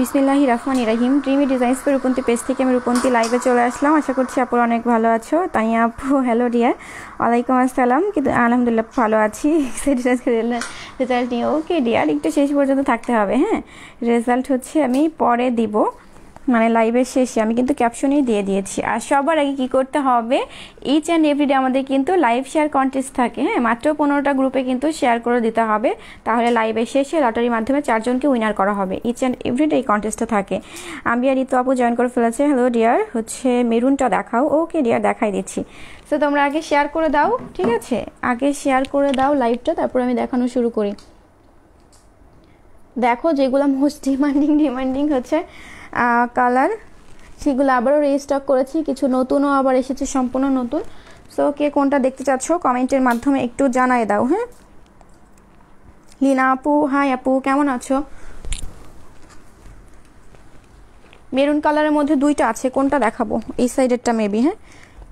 বিসমিল্লাহি রহমান ইরাহিম ড্রিমি ডিজাইন্স পর রূপন্তী পেজ থেকে আমি রূপন্তী লাইভে চলে আসলাম আশা করছি আপুর অনেক ভালো আছো তাই আপু হ্যালো ডিয়ার ওয়ালাইকুম আসসালাম কিন্তু আলহামদুলিল্লাহ ভালো আছি রেজাল্ট নিয়ে ওকে ডিয়ার একটু শেষ পর্যন্ত থাকতে হবে হ্যাঁ রেজাল্ট হচ্ছে আমি পরে দিব মানে লাইভের শেষে আমি কিন্তু ক্যাপশনেই দিয়ে দিয়েছি আর সবার আগে কি করতে হবে ইচ অ্যান্ড এভরিডে আমাদের কিন্তু লাইভ শেয়ার কন্টেস্ট থাকে হ্যাঁ মাত্র পনেরোটা গ্রুপে কিন্তু শেয়ার করে দিতে হবে তাহলে লাইভের শেষে লটারির মাধ্যমে চারজনকে উইনার করা হবে ইচ অ্যান্ড এভরিডে এই কন্টেস্টটা থাকে আমি আর ঋতু আপু জয়েন করে ফেলেছে হ্যালো ডিয়ার হচ্ছে মেরুনটা দেখাও ওকে ডিয়ার দেখাই দিচ্ছি তো তোমরা আগে শেয়ার করে দাও ঠিক আছে আগে শেয়ার করে দাও লাইভটা তারপর আমি দেখানো শুরু করি দেখো যেগুলো মোস্ট ডিমান্ডিং ডিমান্ডিং হচ্ছে কালার সেগুলো আবারও রিস্টক করেছি কিছু নতুনও আবার এসেছে সম্পূর্ণ নতুন সো কে কোনটা দেখতে চাচ্ছ কমেন্টের মাধ্যমে একটু জানাই দাও হ্যাঁ লিনা আপু হাই আপু কেমন আছো মেরুন কালারের মধ্যে দুইটা আছে কোনটা দেখাবো এই সাইডেরটা মেবি হ্যাঁ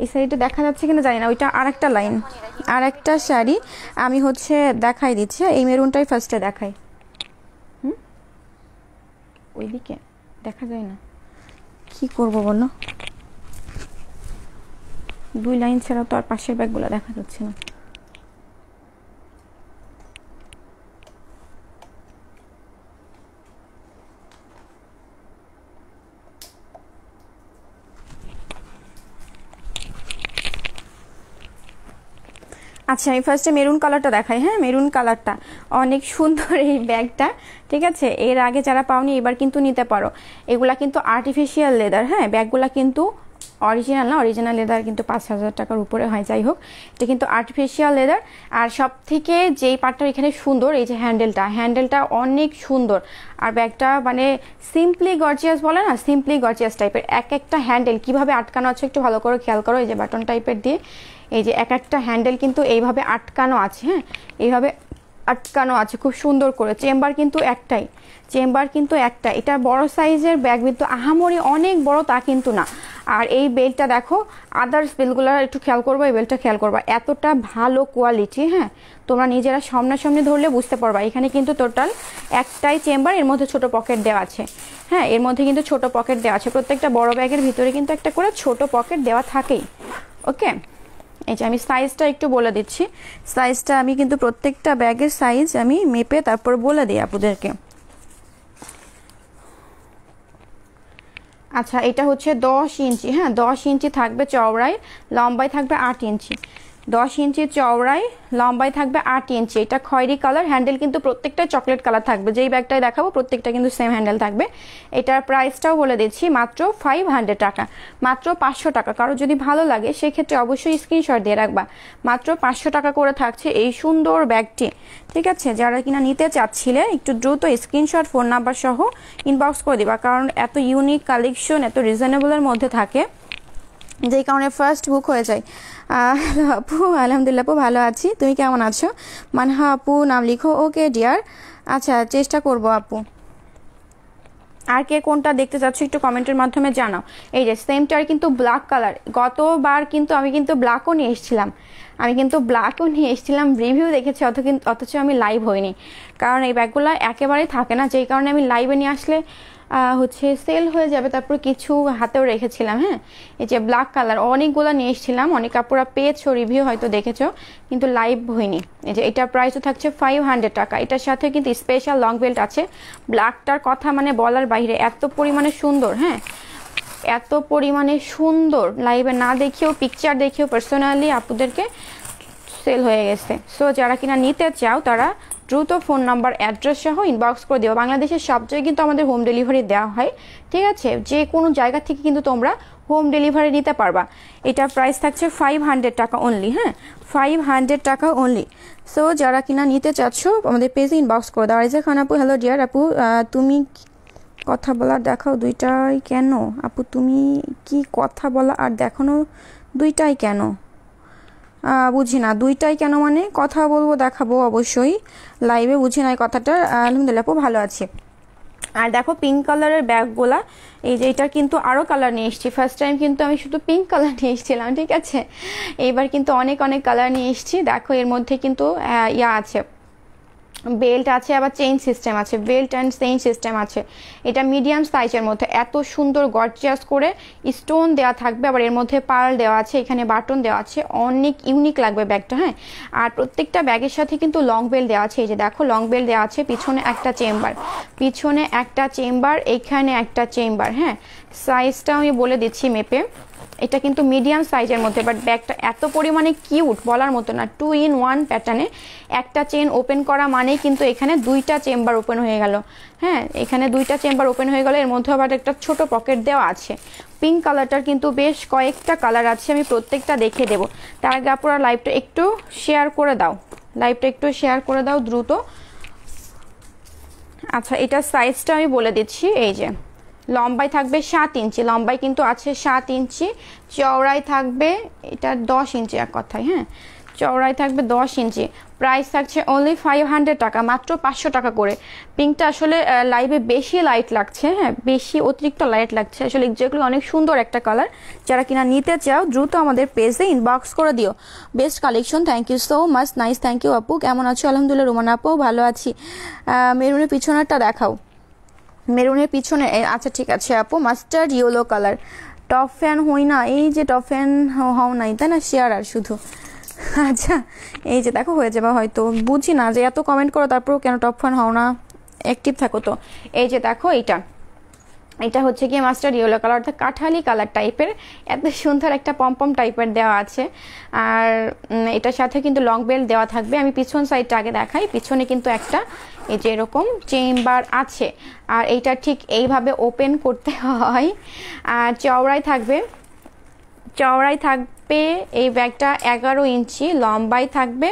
এই সাইডটা দেখা যাচ্ছে কিনা জানি না ওইটা আর একটা লাইন আর একটা শাড়ি আমি হচ্ছে দেখাই দিচ্ছি এই মেরুনটাই ফার্স্টে দেখাই হুম ওইদিকে দেখা যায় না কি করব বলো দুই লাইন ছাড়া তো আর পাশের ব্যাগগুলো দেখা যাচ্ছে না আচ্ছা আমি ফার্স্টে মেরুন কালারটা দেখাই হ্যাঁ মেরুন কালারটা অনেক সুন্দর এই ব্যাগটা ঠিক আছে এর আগে যারা পাওনি এবার কিন্তু নিতে পারো এগুলা কিন্তু আর্টিফিশিয়াল লেদার হ্যাঁ ব্যাগগুলা কিন্তু অরিজিনাল না অরিজিনাল লেদার কিন্তু পাঁচ হাজার টাকার উপরে হয় যাই হোক এটা কিন্তু আর্টিফিশিয়াল লেদার আর সব থেকে যেই পার্টটা এখানে সুন্দর এই যে হ্যান্ডেলটা হ্যান্ডেলটা অনেক সুন্দর আর ব্যাগটা মানে সিম্পলি গর্জিয়াস বলে না সিম্পলি গর্জিয়াস টাইপের এক একটা হ্যান্ডেল কিভাবে আটকানো আছে একটু ভালো করে খেয়াল করো এই যে বাটন টাইপের দিয়ে এই যে এক একটা হ্যান্ডেল কিন্তু এইভাবে আটকানো আছে হ্যাঁ এইভাবে আটকানো আছে খুব সুন্দর করে চেম্বার কিন্তু একটাই চেম্বার কিন্তু একটা এটা বড় সাইজের ব্যাগ কিন্তু আহামরি অনেক বড় তা কিন্তু না আর এই বেলটা দেখো আদার্স বেলগুলো একটু খেয়াল করবো এই বেলটা খেয়াল করবা এতটা ভালো কোয়ালিটি হ্যাঁ তোমরা নিজেরা সামনাসামনি ধরলে বুঝতে পারবা এখানে কিন্তু টোটাল একটাই চেম্বার এর মধ্যে ছোট পকেট দেওয়া আছে হ্যাঁ এর মধ্যে কিন্তু ছোট পকেট দেওয়া আছে প্রত্যেকটা বড় ব্যাগের ভিতরে কিন্তু একটা করে ছোট পকেট দেওয়া থাকেই ওকে এই যে আমি সাইজটা একটু বলে দিচ্ছি সাইজটা আমি কিন্তু প্রত্যেকটা ব্যাগের সাইজ আমি মেপে তারপর বলে দিই আপনাদেরকে আচ্ছা এটা হচ্ছে দশ ইঞ্চি হ্যাঁ দশ ইঞ্চি থাকবে চওড়ায় লম্বায় থাকবে আট ইঞ্চি দশ ইঞ্চি চওড়ায় লম্বায় থাকবে আট ইঞ্চি এটা খয়েরি কালার হ্যান্ডেল কিন্তু প্রত্যেকটা চকলেট কালার থাকবে যেই ব্যাগটায় দেখাবো প্রত্যেকটা কিন্তু সেম হ্যান্ডেল থাকবে এটার প্রাইসটাও বলে দিচ্ছি মাত্র ফাইভ হান্ড্রেড টাকা মাত্র পাঁচশো টাকা কারো যদি ভালো লাগে সেক্ষেত্রে অবশ্যই স্ক্রিনশট দিয়ে রাখবা মাত্র পাঁচশো টাকা করে থাকছে এই সুন্দর ব্যাগটি ঠিক আছে যারা কিনা নিতে চাচ্ছিলে একটু দ্রুত স্ক্রিনশট ফোন নাম্বার সহ ইনবক্স করে দিবা কারণ এত ইউনিক কালেকশন এত রিজনেবলের মধ্যে থাকে যেই কারণে ফার্স্ট বুক হয়ে যায় আপু আলহামদুলিল্লাহ আপু ভালো আছি তুমি কেমন আছো মানহা আপু নাম লিখো ওকে ডিয়ার আচ্ছা চেষ্টা করব আপু আর কে কোনটা দেখতে চাচ্ছ একটু কমেন্টের মাধ্যমে জানাও এই যে সেমটার কিন্তু ব্ল্যাক কালার গতবার কিন্তু আমি কিন্তু ব্ল্যাকও নিয়ে এসেছিলাম আমি কিন্তু ব্ল্যাকও নিয়ে এসেছিলাম রিভিউ দেখেছি অত কিন্তু অথচ আমি লাইভ হইনি কারণ এই ব্যাগগুলো একেবারেই থাকে না যেই কারণে আমি লাইভে নিয়ে আসলে হচ্ছে সেল হয়ে যাবে তারপর কিছু হাতেও রেখেছিলাম হ্যাঁ এই যে ব্ল্যাক কালার অনেকগুলো নিয়ে এসেছিলাম অনেক কাপড়া পেয়েছো রিভিউ হয়তো দেখেছো কিন্তু লাইভ হয়নি এই যে এটা প্রাইসও থাকছে ফাইভ হান্ড্রেড টাকা এটার সাথে কিন্তু স্পেশাল লং বেল্ট আছে ব্ল্যাকটার কথা মানে বলার বাইরে এত পরিমাণে সুন্দর হ্যাঁ এত পরিমাণে সুন্দর লাইভে না দেখেও পিকচার দেখেও পার্সোনালি আপুদেরকে সেল হয়ে গেছে সো যারা কিনা নিতে চাও তারা দ্রুত ফোন নাম্বার অ্যাড্রেস সহ ইনবক্স করে দেবো বাংলাদেশের সব জায়গায় কিন্তু আমাদের হোম ডেলিভারি দেওয়া হয় ঠিক আছে যে কোনো জায়গা থেকে কিন্তু তোমরা হোম ডেলিভারি নিতে পারবা এটা প্রাইস থাকছে ফাইভ হান্ড্রেড টাকা অনলি হ্যাঁ ফাইভ হান্ড্রেড টাকা অনলি সো যারা কিনা নিতে চাচ্ছ আমাদের পেজে ইনবক্স করে দাও আরিজা খান আপু হ্যালো ডিয়ার আপু তুমি কথা বলার দেখাও দুইটাই কেন আপু তুমি কি কথা বলা আর দেখানো দুইটাই কেন বুঝি না দুইটাই কেন মানে কথা বলবো দেখাবো অবশ্যই লাইভে বুঝি না এই কথাটা আলহামদুলিল্লাহ খুব ভালো আছে আর দেখো পিঙ্ক কালারের ব্যাগগুলা এই যে এটা কিন্তু আরও কালার নিয়ে এসেছি ফার্স্ট টাইম কিন্তু আমি শুধু পিঙ্ক কালার নিয়ে এসেছিলাম ঠিক আছে এইবার কিন্তু অনেক অনেক কালার নিয়ে এসেছি দেখো এর মধ্যে কিন্তু ইয়া আছে বেল্ট আছে আবার চেইন সিস্টেম আছে বেল্ট অ্যান্ড চেইন সিস্টেম আছে এটা মিডিয়াম সাইজের মধ্যে এত সুন্দর গর্জিয়াস করে স্টোন দেওয়া থাকবে আবার এর মধ্যে পার্ল দেওয়া আছে এখানে বাটন দেওয়া আছে অনেক ইউনিক লাগবে ব্যাগটা হ্যাঁ আর প্রত্যেকটা ব্যাগের সাথে কিন্তু লং বেল্ট দেওয়া আছে এই যে দেখো লং বেল্ট দেওয়া আছে পিছনে একটা চেম্বার পিছনে একটা চেম্বার এইখানে একটা চেম্বার হ্যাঁ সাইজটা আমি বলে দিচ্ছি মেপে এটা কিন্তু মিডিয়াম সাইজের মধ্যে বাট ব্যাগটা এত পরিমাণে কিউট বলার মতো না টু ইন ওয়ান প্যাটার্নে একটা চেন ওপেন করা মানেই কিন্তু এখানে দুইটা চেম্বার ওপেন হয়ে গেল হ্যাঁ এখানে দুইটা চেম্বার ওপেন হয়ে গেল এর মধ্যে আবার একটা ছোট পকেট দেওয়া আছে পিঙ্ক কালারটার কিন্তু বেশ কয়েকটা কালার আছে আমি প্রত্যেকটা দেখে দেব তার আগে আপনারা লাইভটা একটু শেয়ার করে দাও লাইভটা একটু শেয়ার করে দাও দ্রুত আচ্ছা এটার সাইজটা আমি বলে দিচ্ছি এই যে লম্বায় থাকবে সাত ইঞ্চি লম্বায় কিন্তু আছে সাত ইঞ্চি চওড়ায় থাকবে এটা দশ ইঞ্চি এক কথায় হ্যাঁ চওড়ায় থাকবে দশ ইঞ্চি প্রাইস থাকছে অনলি ফাইভ হান্ড্রেড টাকা মাত্র পাঁচশো টাকা করে পিঙ্কটা আসলে লাইভে বেশি লাইট লাগছে হ্যাঁ বেশি অতিরিক্ত লাইট লাগছে আসলে যেগুলো অনেক সুন্দর একটা কালার যারা কিনা নিতে চাও দ্রুত আমাদের পেজে ইনবক্স করে দিও best collection thank you so much nice thank you আপু কেমন আছো আলহামদুলিল্লাহ রুমান আপু ভালো আছি মেরুনের পিছনেরটা দেখাও মেরুনের পিছনে আচ্ছা ঠিক আছে আপু mustard yellow colour top fan হই না এই যে টপ ফ্যান হও নাই তাই না শেয়ার আর শুধু আচ্ছা এই যে দেখো হয়ে যাবে হয়তো বুঝি না যে এত কমেন্ট করো তারপরেও কেন টপ ফ্যান হও না অ্যাক্টিভ থাকো তো এই যে দেখো এইটা এটা হচ্ছে কি মাস্টার ইয়েলো কালার অর্থাৎ কাঠালি কালার টাইপের এত সুন্দর একটা পম্পম টাইপের দেওয়া আছে আর এটার সাথে কিন্তু লং বেল দেওয়া থাকবে আমি পিছন সাইডটা আগে দেখাই পিছনে কিন্তু একটা এই যে এরকম চেম্বার আছে আর এইটা ঠিক এইভাবে ওপেন করতে হয় আর চওড়ায় থাকবে চওড়ায় থাকবে এই ব্যাগটা এগারো ইঞ্চি লম্বায় থাকবে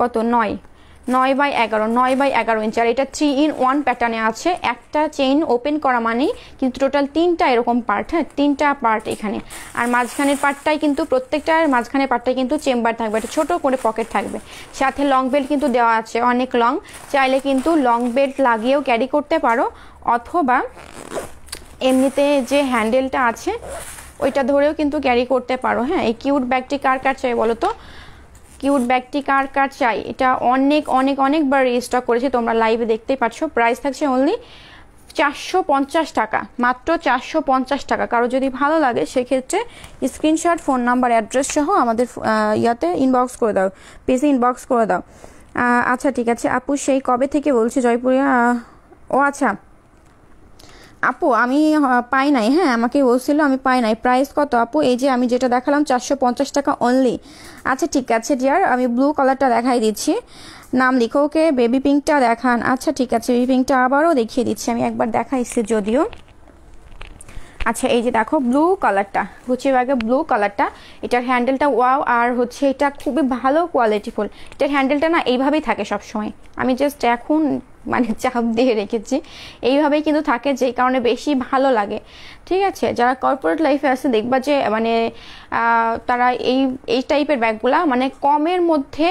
কত নয় নয় বাই এগারো নয় বাই এগারো ইঞ্চ আর এটা থ্রি ইন ওয়ান প্যাটার্নে আছে একটা চেইন ওপেন করা মানেই কিন্তু টোটাল তিনটা এরকম পার্ট হ্যাঁ তিনটা পার্ট এখানে আর মাঝখানের পার্টটাই কিন্তু প্রত্যেকটার মাঝখানের পার্টটাই কিন্তু চেম্বার থাকবে একটা ছোটো করে পকেট থাকবে সাথে লং বেল্ট কিন্তু দেওয়া আছে অনেক লং চাইলে কিন্তু লং বেল্ট লাগিয়েও ক্যারি করতে পারো অথবা এমনিতে যে হ্যান্ডেলটা আছে ওইটা ধরেও কিন্তু ক্যারি করতে পারো হ্যাঁ এই কিউট ব্যাগটি কার কার চাই বলো তো কিউট ব্যাগটি কার কার চাই এটা অনেক অনেক অনেকবার রিস্টক করেছে তোমরা লাইভে দেখতেই পাচ্ছ প্রাইস থাকছে অনলি চারশো পঞ্চাশ টাকা মাত্র চারশো পঞ্চাশ টাকা কারো যদি ভালো লাগে সেক্ষেত্রে স্ক্রিনশট ফোন নাম্বার অ্যাড্রেস সহ আমাদের ইয়াতে ইনবক্স করে দাও পেজে ইনবক্স করে দাও আচ্ছা ঠিক আছে আপু সেই কবে থেকে বলছি জয়পুরিয়া ও আচ্ছা আপু আমি পাই নাই হ্যাঁ আমাকে বলছিল আমি পাই নাই প্রাইস কত আপু এই যে আমি যেটা দেখালাম চারশো পঞ্চাশ টাকা অনলি আচ্ছা ঠিক আছে ডিয়ার আমি ব্লু কালারটা দেখাই দিচ্ছি নাম লিখো ওকে বেবি পিঙ্কটা দেখান আচ্ছা ঠিক আছে বেবি পিঙ্কটা আবারও দেখিয়ে দিচ্ছি আমি একবার দেখাইছি যদিও আচ্ছা এই যে দেখো ব্লু কালারটা হচ্ছে আগে ব্লু কালারটা এটার হ্যান্ডেলটা ওয়াও আর হচ্ছে এটা খুবই ভালো কোয়ালিটিফুল এটার হ্যান্ডেলটা না এইভাবেই থাকে সবসময় আমি জাস্ট এখন মানে চাপ দিয়ে রেখেছি এইভাবেই কিন্তু থাকে যেই কারণে বেশি ভালো লাগে ঠিক আছে যারা কর্পোরেট লাইফে আছে দেখবা যে মানে তারা এই এই টাইপের ব্যাগগুলা মানে কমের মধ্যে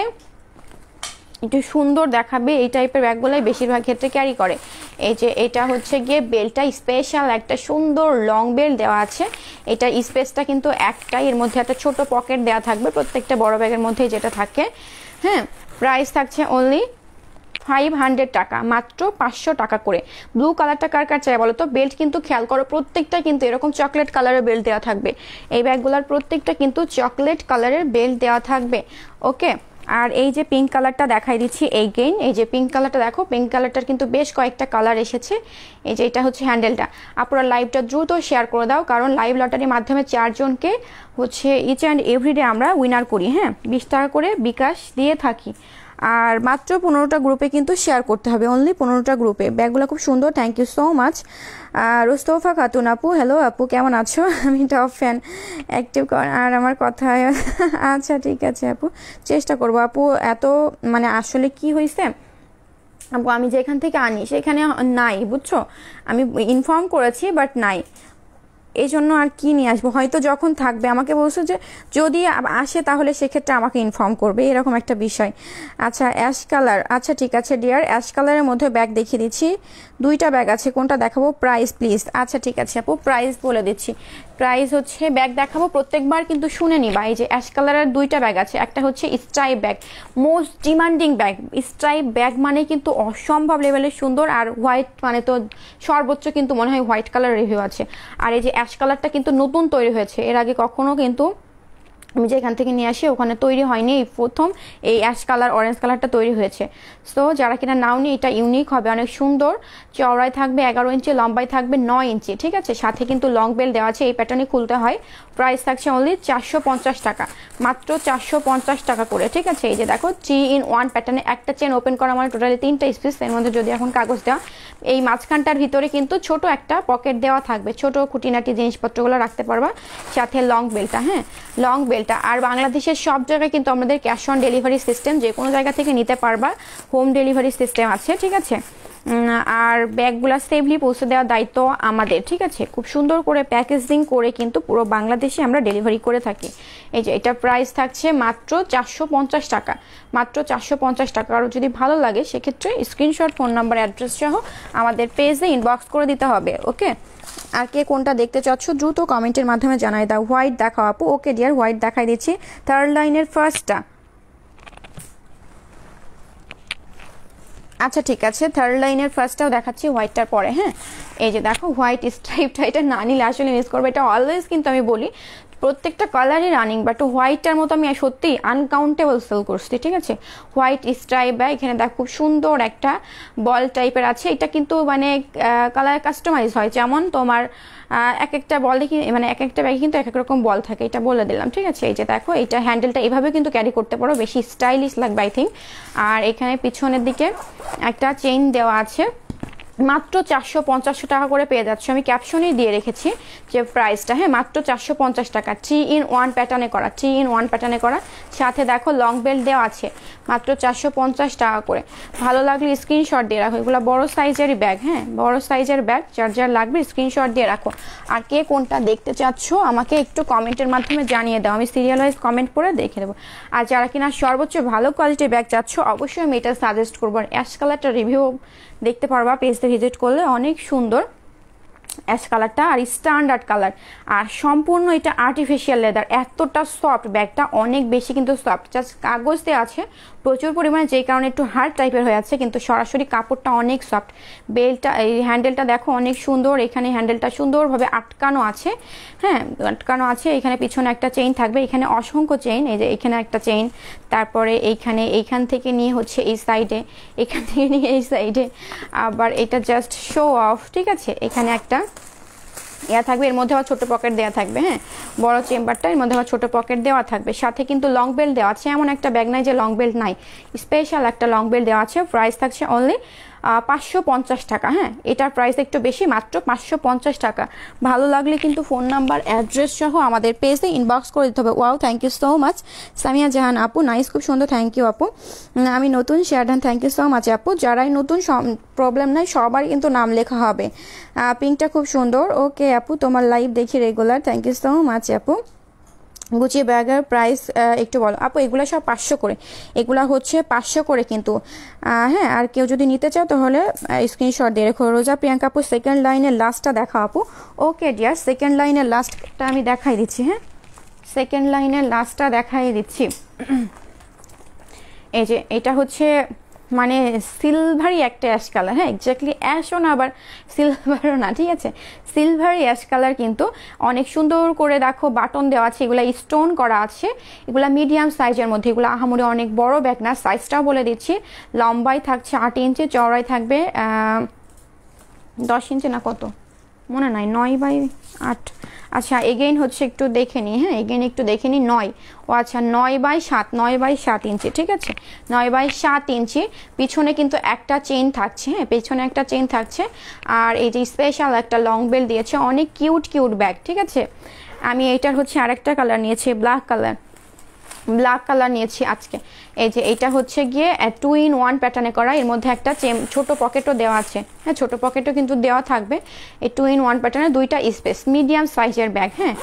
একটু সুন্দর দেখাবে এই টাইপের ব্যাগগুলাই বেশিরভাগ ক্ষেত্রে ক্যারি করে এই যে এটা হচ্ছে গিয়ে বেলটা স্পেশাল একটা সুন্দর লং বেল্ট দেওয়া আছে এটা স্পেসটা কিন্তু একটাই এর মধ্যে একটা ছোট পকেট দেওয়া থাকবে প্রত্যেকটা বড় ব্যাগের মধ্যে যেটা থাকে হ্যাঁ প্রাইস থাকছে অনলি ফাইভ হান্ড্রেড টাকা মাত্র পাঁচশো টাকা করে ব্লু কালারটা কার কার চাই বলো তো বেল্ট কিন্তু খেয়াল করো প্রত্যেকটা কিন্তু এরকম চকলেট কালারের বেল্ট দেওয়া থাকবে এই ব্যাগগুলোর প্রত্যেকটা কিন্তু চকলেট কালারের বেল্ট দেওয়া থাকবে ওকে আর এই যে পিঙ্ক কালারটা দেখাই দিচ্ছি এই গেইন এই যে পিঙ্ক কালারটা দেখো পিঙ্ক কালারটার কিন্তু বেশ কয়েকটা কালার এসেছে এই যে এটা হচ্ছে হ্যান্ডেলটা আপনারা লাইভটা দ্রুত শেয়ার করে দাও কারণ লাইভ লটারির মাধ্যমে চারজনকে হচ্ছে ইচ অ্যান্ড এভরিডে আমরা উইনার করি হ্যাঁ বিশ টাকা করে বিকাশ দিয়ে থাকি আর মাত্র পনেরোটা গ্রুপে কিন্তু শেয়ার করতে হবে অনলি পনেরোটা গ্রুপে ব্যাগগুলো খুব সুন্দর থ্যাংক ইউ সো মাচ আর রোস্তফা খাতুন আপু হ্যালো আপু কেমন আছো আমি টপ ফ্যান অ্যাক্টিভ কর আর আমার কথা আচ্ছা ঠিক আছে আপু চেষ্টা করবো আপু এত মানে আসলে কি হয়েছে আপু আমি যেখান থেকে আনি সেখানে নাই বুঝছো আমি ইনফর্ম করেছি বাট নাই এই জন্য আর কি নিয়ে আসবো হয়তো যখন থাকবে আমাকে বলছো যে যদি আসে তাহলে সেক্ষেত্রে আমাকে ইনফর্ম করবে এরকম একটা বিষয় আচ্ছা অ্যাশ কালার আচ্ছা ঠিক আছে ডিয়ার অ্যাশ কালারের মধ্যে ব্যাগ দেখিয়ে দিচ্ছি দুইটা ব্যাগ আছে কোনটা দেখাবো প্রাইস প্লিজ আচ্ছা ঠিক আছে আপু প্রাইস বলে দিচ্ছি প্রাইস হচ্ছে ব্যাগ দেখাবো প্রত্যেকবার কিন্তু শুনে নি এই যে অ্যাশ কালারের দুইটা ব্যাগ আছে একটা হচ্ছে stripe bag most demanding bag stripe bag মানে কিন্তু অসম্ভব লেভেলের সুন্দর আর হোয়াইট মানে তো সর্বোচ্চ কিন্তু মনে হয় হোয়াইট কালার রিভিউ আছে আর এই যে অ্যাশ কালারটা কিন্তু নতুন তৈরি হয়েছে এর আগে কখনো কিন্তু আমি যে এখান থেকে নিয়ে আসি ওখানে তৈরি হয়নি এই প্রথম এই অ্যাশ কালার অরেঞ্জ কালারটা তৈরি হয়েছে সো যারা কিনা নাও নি এটা ইউনিক হবে অনেক সুন্দর চওড়ায় থাকবে এগারো ইঞ্চি লম্বায় থাকবে নয় ইঞ্চি ঠিক আছে সাথে কিন্তু লং বেল দেওয়া আছে এই প্যাটার্নে খুলতে হয় প্রাইস থাকছে অনলি চারশো টাকা মাত্র চারশো টাকা করে ঠিক আছে এই যে দেখো থ্রি ইন ওয়ান প্যাটার্নে একটা চেন ওপেন করা মানে টোটালি তিনটা স্পিস এর মধ্যে যদি এখন কাগজ দেওয়া এই মাঝখানটার ভিতরে কিন্তু ছোট একটা পকেট দেওয়া থাকবে ছোট খুঁটিনাটি জিনিসপত্রগুলো রাখতে পারবা সাথে লং বেলটা হ্যাঁ লং বেলটা আর বাংলাদেশের সব জায়গায় কিন্তু আমাদের ক্যাশ অন ডেলিভারি সিস্টেম যে কোনো জায়গা থেকে নিতে পারবা হোম ডেলিভারি সিস্টেম আছে ঠিক আছে আর ব্যাগগুলো সেফলি পৌঁছে দেওয়ার দায়িত্ব আমাদের ঠিক আছে খুব সুন্দর করে প্যাকেজিং করে কিন্তু পুরো বাংলাদেশে আমরা ডেলিভারি করে থাকি এই যে এটা প্রাইস থাকছে মাত্র চারশো পঞ্চাশ টাকা মাত্র চারশো পঞ্চাশ টাকা আরও যদি ভালো লাগে সেক্ষেত্রে স্ক্রিনশট ফোন নাম্বার অ্যাড্রেস সহ আমাদের পেজে ইনবক্স করে দিতে হবে ওকে আর কে কোনটা দেখতে চাচ্ছ দ্রুত কমেন্টের মাধ্যমে জানাই দাও হোয়াইট দেখাও আপু ওকে ডিয়ার হোয়াইট দেখাই দিচ্ছি থার্ড লাইনের ফার্স্টটা আচ্ছা ঠিক আছে থার্ড লাইনের ফার্স্টটাও দেখাচ্ছি হোয়াইটটার পরে হ্যাঁ এই যে দেখো হোয়াইট স্ট্রাইপটা এটা না নিলে আসলে মিস করবো এটা অলওয়েজ কিন্তু আমি বলি প্রত্যেকটা কালারই রানিং বাট হোয়াইটটার মতো আমি সত্যিই আনকাউন্টেবল সেল করছি ঠিক আছে হোয়াইট স্ট্রাইপ বা এখানে দেখ খুব সুন্দর একটা বল টাইপের আছে এটা কিন্তু মানে কালার কাস্টমাইজ হয় যেমন তোমার এক একটা বলে কি মানে এক একটা ব্যাগে কিন্তু এক এক রকম বল থাকে এটা বলে দিলাম ঠিক আছে এই যে দেখো এটা হ্যান্ডেলটা এভাবে কিন্তু ক্যারি করতে পারো বেশি স্টাইলিশ লাগবে আই থিঙ্ক আর এখানে পিছনের দিকে একটা চেইন দেওয়া আছে মাত্র চারশো পঞ্চাশশো টাকা করে পেয়ে যাচ্ছি আমি ক্যাপশনই দিয়ে রেখেছি যে প্রাইসটা হ্যাঁ মাত্র চারশো পঞ্চাশ টাকা থ্রি ইন ওয়ান প্যাটার্নে করা থ্রি ইন ওয়ান প্যাটার্নে করা সাথে দেখো লং বেল্ট দেওয়া আছে মাত্র চারশো পঞ্চাশ টাকা করে ভালো লাগলে স্ক্রিনশট দিয়ে রাখো এগুলো বড় সাইজেরই ব্যাগ হ্যাঁ বড় সাইজের ব্যাগ যার যার লাগবে স্ক্রিনশট দিয়ে রাখো আর কে কোনটা দেখতে চাচ্ছ আমাকে একটু কমেন্টের মাধ্যমে জানিয়ে দাও আমি সিরিয়াল ওয়াইজ কমেন্ট করে দেখে দেবো আর যারা কিনা সর্বোচ্চ ভালো কোয়ালিটির ব্যাগ চাচ্ছ অবশ্যই আমি এটা সাজেস্ট করবো আর অ্যাশ কালারটা রিভিউ দেখতে পারবা পেজটা ভিজিট করলে অনেক সুন্দর অ্যাশ কালারটা আর স্ট্যান্ডার্ড কালার আর সম্পূর্ণ এটা আর্টিফিশিয়াল লেদার এতটা সফট ব্যাগটা অনেক বেশি কিন্তু সফট জাস্ট কাগজ দিয়ে আছে প্রচুর পরিমাণে যেই কারণে একটু হার্ড টাইপের হয়ে আছে কিন্তু সরাসরি কাপড়টা অনেক সফট বেলটা এই হ্যান্ডেলটা দেখো অনেক সুন্দর এখানে হ্যান্ডেলটা সুন্দরভাবে আটকানো আছে হ্যাঁ আটকানো আছে এখানে পিছনে একটা চেইন থাকবে এখানে অসংখ্য চেইন এই যে এখানে একটা চেইন তারপরে এইখানে এইখান থেকে নিয়ে হচ্ছে এই সাইডে এখান থেকে নিয়ে এই সাইডে আবার এটা জাস্ট শো অফ ঠিক আছে এখানে একটা ইয়া থাকবে এর মধ্যে আবার ছোট পকেট দেওয়া থাকবে হ্যাঁ বড় চেম্বারটা এর মধ্যে আবার ছোট পকেট দেওয়া থাকবে সাথে কিন্তু লং বেল্ট দেওয়া আছে এমন একটা ব্যাগ নাই যে লং বেল্ট নাই স্পেশাল একটা লং বেল্ট দেওয়া আছে প্রাইস থাকছে অনলি পাঁচশো পঞ্চাশ টাকা হ্যাঁ এটার প্রাইস একটু বেশি মাত্র পাঁচশো পঞ্চাশ টাকা ভালো লাগলে কিন্তু ফোন নাম্বার অ্যাড্রেস সহ আমাদের পেজে ইনবক্স করে দিতে হবে wow thank you so much Samia Jahan আপু নাইস খুব সুন্দর থ্যাংক ইউ আপু আমি নতুন share done thank you so much আপু যারাই নতুন প্রবলেম নাই সবার কিন্তু নাম লেখা হবে পিঙ্কটা খুব সুন্দর ওকে আপু তোমার লাইভ দেখি regular thank you so much আপু গুচি ব্যাগের প্রাইস একটু বলো আপু এগুলো সব পাঁচশো করে এগুলা হচ্ছে পাঁচশো করে কিন্তু হ্যাঁ আর কেউ যদি নিতে চাও তাহলে স্ক্রিনশট দিয়ে রেখো রোজা প্রিয়াঙ্কা আপু সেকেন্ড লাইনের লাস্টটা দেখা আপু ওকে ডিয়ার সেকেন্ড লাইনের লাস্টটা আমি দেখাই দিচ্ছি হ্যাঁ সেকেন্ড লাইনের লাস্টটা দেখাই দিচ্ছি এই যে এটা হচ্ছে মানে সিলভারি একটা অ্যাশ কালার হ্যাঁ এক্স্যাক্টলি অ্যাশও না আবার সিলভারও না ঠিক আছে সিলভারি অ্যাশ কালার কিন্তু অনেক সুন্দর করে দেখো বাটন দেওয়া আছে এগুলো স্টোন করা আছে এগুলো মিডিয়াম সাইজের মধ্যে এগুলো আহামরি অনেক বড় ব্যাগ না সাইজটাও বলে দিচ্ছি লম্বাই থাকছে আট ইঞ্চি চওড়াই থাকবে দশ ইঞ্চি না কত মনে নাই নয় বাই আট আচ্ছা এগেইন হচ্ছে একটু দেখে নিই হ্যাঁ এগেইন একটু দেখে নিই নয় ও আচ্ছা নয় বাই সাত নয় বাই সাত ইঞ্চি ঠিক আছে নয় বাই সাত ইঞ্চি পিছনে কিন্তু একটা চেন থাকছে হ্যাঁ পেছনে একটা চেন থাকছে আর এই যে স্পেশাল একটা লং বেল দিয়েছে অনেক কিউট কিউট ব্যাগ ঠিক আছে আমি এইটার হচ্ছে আরেকটা কালার নিয়েছি ব্ল্যাক কালার ব্ল্যাক কালার নিয়েছি আজকে এই যে এটা হচ্ছে গিয়ে টু ইন ওয়ান প্যাটার্নে করা এর মধ্যে একটা চেম ছোট পকেটও দেওয়া আছে হ্যাঁ ছোটো পকেটও কিন্তু দেওয়া থাকবে এই টু ইন ওয়ান প্যাটার্নে দুইটা স্পেস মিডিয়াম সাইজের ব্যাগ হ্যাঁ